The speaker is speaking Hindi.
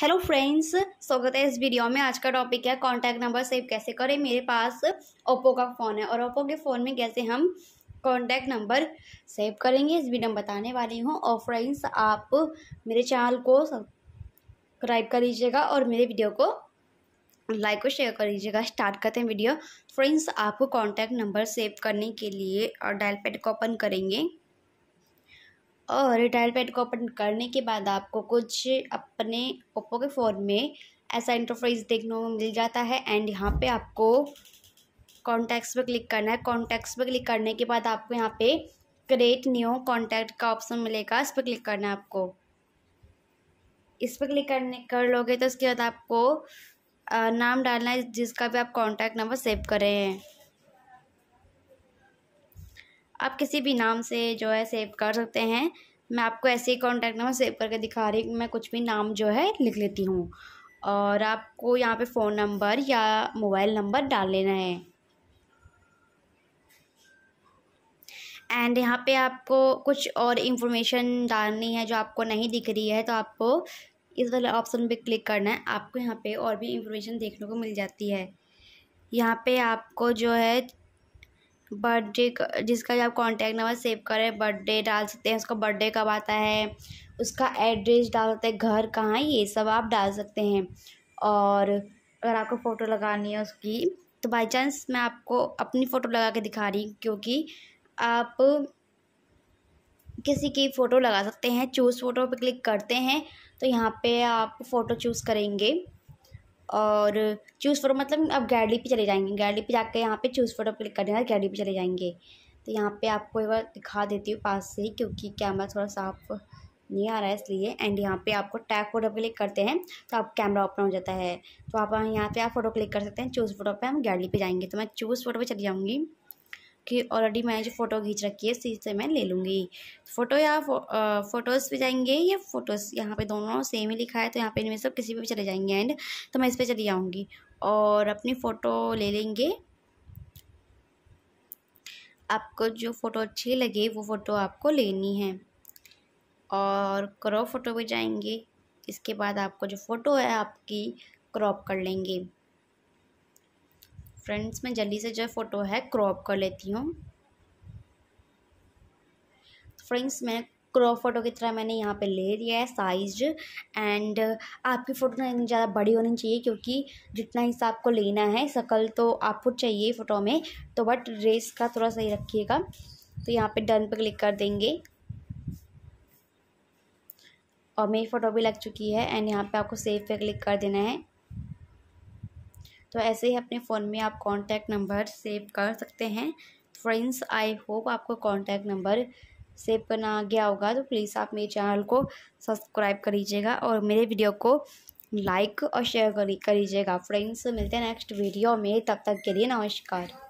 हेलो फ्रेंड्स स्वागत है इस वीडियो में आज का टॉपिक है कॉन्टैक्ट नंबर सेव कैसे करें मेरे पास ओप्पो का फ़ोन है और ओप्पो के फ़ोन में कैसे हम कॉन्टैक्ट नंबर सेव करेंगे इस वीडियो में बताने वाली हूँ और फ्रेंड्स आप मेरे चैनल को सब्सक्राइब कर लीजिएगा और मेरे वीडियो को लाइक और शेयर कर लीजिएगा स्टार्ट करते हैं वीडियो फ्रेंड्स आपको कॉन्टैक्ट नंबर सेव करने के लिए और डायल पैड को ओपन करेंगे और डायल पैड को ओपन करने के बाद आपको कुछ अपने ओप्पो के फ़ोन में ऐसा इंटरफेस देखने को मिल जाता है एंड यहाँ पे आपको कॉन्टैक्ट्स पर क्लिक करना है कॉन्टैक्ट्स पर क्लिक करने के बाद आपको यहाँ पे क्रिएट न्यू कॉन्टैक्ट का ऑप्शन मिलेगा इस पर क्लिक करना है आपको इस पर क्लिक करने कर लोगे तो उसके बाद आपको नाम डालना है जिसका भी आप कॉन्टैक्ट नंबर सेव कर रहे हैं आप किसी भी नाम से जो है सेव कर सकते हैं मैं आपको ऐसे ही कॉन्टैक्ट नंबर सेव करके दिखा रही हूँ मैं कुछ भी नाम जो है लिख लेती हूँ और आपको यहाँ पे फ़ोन नंबर या मोबाइल नंबर डाल लेना है एंड यहाँ पे आपको कुछ और इन्फॉर्मेशन डालनी है जो आपको नहीं दिख रही है तो आपको इस वाले ऑप्शन पे क्लिक करना है आपको यहाँ पे और भी इंफॉर्मेशन देखने को मिल जाती है यहाँ पे आपको जो है बर्थडे जिसका आप कॉन्टैक्ट नंबर सेव करें बर्थडे डाल सकते हैं उसका बर्थडे कब आता है उसका एड्रेस डाल सकते हैं घर कहाँ ये सब आप डाल सकते हैं और अगर आपको फ़ोटो लगानी है उसकी तो बाई चांस मैं आपको अपनी फ़ोटो लगा के दिखा रही हूँ क्योंकि आप किसी की फ़ोटो लगा सकते हैं चूज़ फ़ोटो पे क्लिक करते हैं तो यहाँ पे आप फ़ोटो चूज़ करेंगे और चूज़ फोटो मतलब आप गैलरी पे चले जाएंगे गैलरी पे जाकर यहाँ पे चूज़ फोटो क्लिक कर देना गैलरी पे चले जाएंगे तो यहाँ पे आपको एक बार दिखा देती हूँ पास से ही क्योंकि कैमरा थोड़ा साफ नहीं आ रहा है इसलिए एंड यहाँ पे आपको टैग फोटो क्लिक करते हैं तो आप कैमरा ओपन हो जाता है तो आप यहाँ पर आप फोटो क्लिक कर सकते हैं चूज़ फोटो पर हम गैलरी पर जाएंगे तो मैं चूज़ फोटो पर चली जाऊँगी कि ऑलरेडी मैंने जो फ़ोटो खींच रखी है इसी से मैं ले लूँगी फ़ोटो या फो, फ़ोटोज़ पे जाएंगे या फ़ोटोज़ यहाँ पे दोनों सेम ही लिखा है तो यहाँ पे इनमें सब किसी पे भी चले जाएंगे एंड तो मैं इस पर चली जाऊँगी और अपनी फ़ोटो ले लेंगे आपको जो फ़ोटो अच्छी लगे वो फ़ोटो आपको लेनी है और क्रॉप फ़ोटो पर जाएंगे इसके बाद आपको जो फ़ोटो है आपकी क्रॉप कर लेंगे फ्रेंड्स मैं जल्दी से जो फ़ोटो है क्रॉप कर लेती हूँ फ्रेंड्स मैं क्रॉप फोटो की तरह मैंने यहाँ पे ले लिया है साइज एंड आपकी फ़ोटो ना इतनी ज़्यादा बड़ी होनी चाहिए क्योंकि जितना हिस्सा आपको लेना है शकल तो आपको चाहिए फ़ोटो में तो बट रेस का थोड़ा सही रखिएगा तो यहाँ पे डन पे क्लिक कर देंगे और मेरी फ़ोटो भी लग चुकी है एंड यहाँ पे आपको सेव पे क्लिक कर देना है तो ऐसे ही अपने फ़ोन में आप कॉन्टैक्ट नंबर सेव कर सकते हैं फ्रेंड्स आई होप आपको कॉन्टैक्ट नंबर सेव करना आ गया होगा तो प्लीज़ आप मेरे चैनल को सब्सक्राइब कर लीजिएगा और मेरे वीडियो को लाइक और शेयर कर लीजिएगा फ्रेंड्स मिलते हैं नेक्स्ट वीडियो में तब तक के लिए नमस्कार